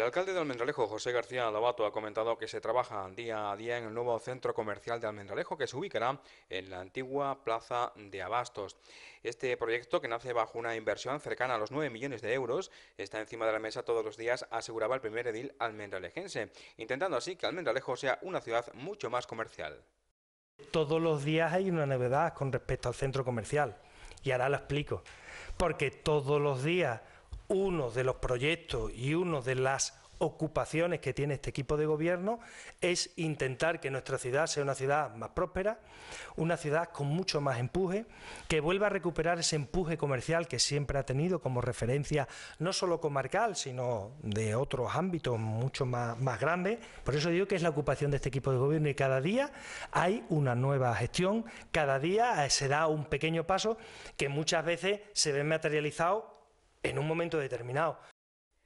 El alcalde de Almendralejo, José García Lobato, ha comentado que se trabaja día a día en el nuevo centro comercial de Almendralejo que se ubicará en la antigua Plaza de Abastos. Este proyecto, que nace bajo una inversión cercana a los 9 millones de euros, está encima de la mesa todos los días, aseguraba el primer edil almendralejense, intentando así que Almendralejo sea una ciudad mucho más comercial. Todos los días hay una novedad con respecto al centro comercial, y ahora la explico, porque todos los días uno de los proyectos y uno de las ocupaciones que tiene este equipo de gobierno es intentar que nuestra ciudad sea una ciudad más próspera, una ciudad con mucho más empuje, que vuelva a recuperar ese empuje comercial que siempre ha tenido como referencia no solo comarcal, sino de otros ámbitos mucho más, más grandes. Por eso digo que es la ocupación de este equipo de gobierno y cada día hay una nueva gestión, cada día se da un pequeño paso que muchas veces se ve materializado en un momento determinado.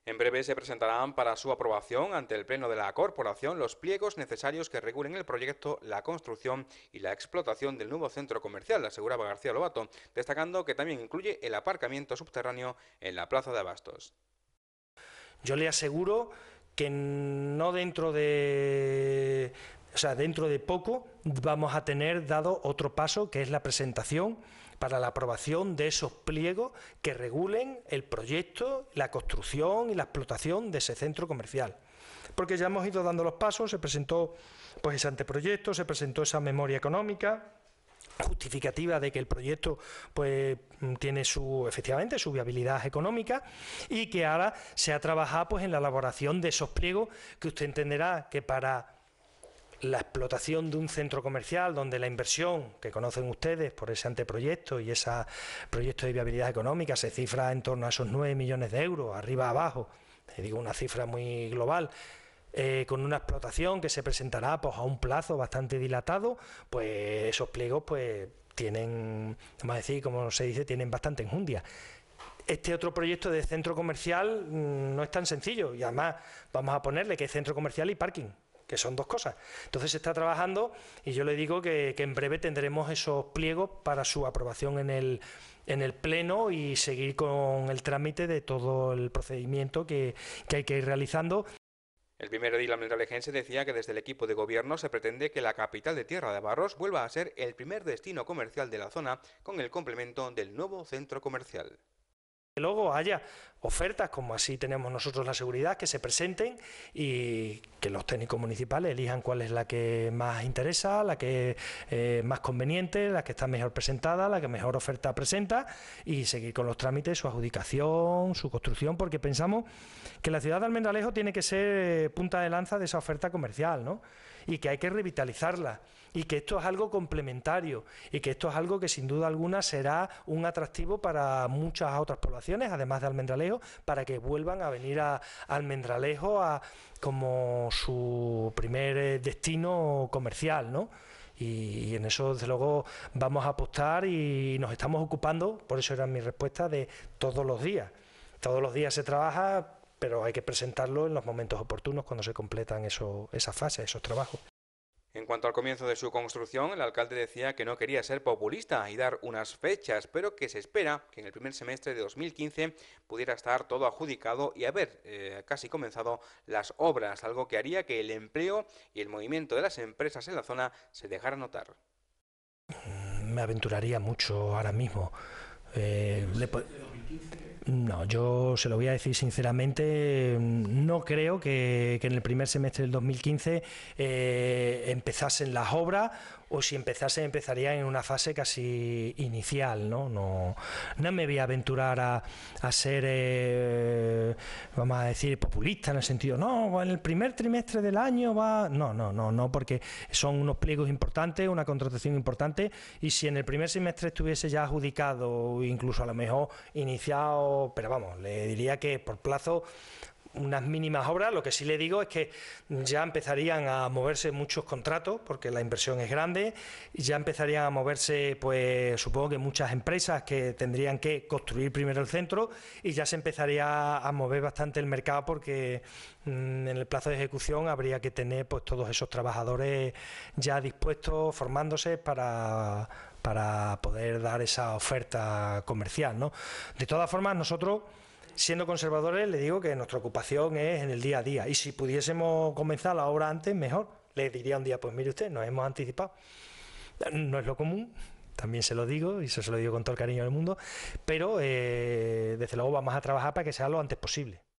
En breve se presentarán para su aprobación ante el Pleno de la Corporación los pliegos necesarios que regulen el proyecto, la construcción y la explotación del nuevo centro comercial, aseguraba García Lobato, destacando que también incluye el aparcamiento subterráneo en la Plaza de Abastos. Yo le aseguro que no dentro de, o sea, dentro de poco vamos a tener dado otro paso que es la presentación para la aprobación de esos pliegos que regulen el proyecto, la construcción y la explotación de ese centro comercial. Porque ya hemos ido dando los pasos, se presentó pues ese anteproyecto, se presentó esa memoria económica justificativa de que el proyecto pues tiene su efectivamente su viabilidad económica y que ahora se ha trabajado pues en la elaboración de esos pliegos que usted entenderá que para la explotación de un centro comercial donde la inversión que conocen ustedes por ese anteproyecto y ese proyecto de viabilidad económica se cifra en torno a esos 9 millones de euros, arriba abajo, digo una cifra muy global, eh, con una explotación que se presentará pues, a un plazo bastante dilatado, pues esos pliegos pues tienen, vamos a decir, como se dice, tienen bastante enjundia este otro proyecto de centro comercial mm, no es tan sencillo y además vamos a ponerle que es centro comercial y parking que son dos cosas. Entonces se está trabajando y yo le digo que, en breve tendremos esos pliegos para su aprobación en el, en el Pleno y seguir con el trámite de todo el procedimiento que, hay que ir realizando. El primer edil almendralejense decía que desde el equipo de gobierno se pretende que la capital de Tierra de Barros vuelva a ser el primer destino comercial de la zona con el complemento del nuevo centro comercial que luego haya ofertas, como así tenemos nosotros la seguridad, que se presenten y que los técnicos municipales elijan cuál es la que más interesa, la que eh, más conveniente, la que está mejor presentada, la que mejor oferta presenta y seguir con los trámites, su adjudicación, su construcción, porque pensamos que la ciudad de Almendralejo tiene que ser eh, punta de lanza de esa oferta comercial, ¿no? y que hay que revitalizarla y que esto es algo complementario y que esto es algo que sin duda alguna será un atractivo para muchas otras poblaciones, además de Almendralejo, para que vuelvan a venir a, Almendralejo a, como su primer eh, destino comercial, ¿no? Y, en eso, desde luego, vamos a apostar y nos estamos ocupando, por eso era mi respuesta, de todos los días. Todos los días se trabaja pero hay que presentarlo en los momentos oportunos cuando se completan eso, esas fases, esos trabajos. En cuanto al comienzo de su construcción, el alcalde decía que no quería ser populista y dar unas fechas, pero que se espera que en el primer semestre de 2015 pudiera estar todo adjudicado y haber eh, casi comenzado las obras, algo que haría que el empleo y el movimiento de las empresas en la zona se dejara notar. Mm, me aventuraría mucho ahora mismo. Eh, no, yo se lo voy a decir sinceramente, no creo que, en el primer semestre del 2015 eh, empezasen las obras o si empezase, empezaría en una fase casi inicial, ¿no? No, no me voy a aventurar a, a ser, eh, vamos a decir, populista en el sentido, no, en el primer trimestre del año va... No, no, no, no, porque son unos pliegos importantes, una contratación importante, y si en el primer semestre estuviese ya adjudicado, incluso a lo mejor iniciado, pero vamos, le diría que por plazo unas mínimas obras. Lo que sí le digo es que ya empezarían a moverse muchos contratos, porque la inversión es grande, y ya empezarían a moverse, pues supongo que muchas empresas que tendrían que construir primero el centro y ya se empezaría a mover bastante el mercado porque mm, en el plazo de ejecución habría que tener pues todos esos trabajadores ya dispuestos, formándose para para poder dar esa oferta comercial, ¿no? De todas formas, nosotros siendo conservadores, le digo que nuestra ocupación es en el día a día. Y si pudiésemos comenzar la obra antes, mejor. Le diría un día, pues mire usted, nos hemos anticipado. No es lo común, también se lo digo, y se lo digo con todo el cariño del mundo, pero eh, desde luego vamos a trabajar para que sea lo antes posible.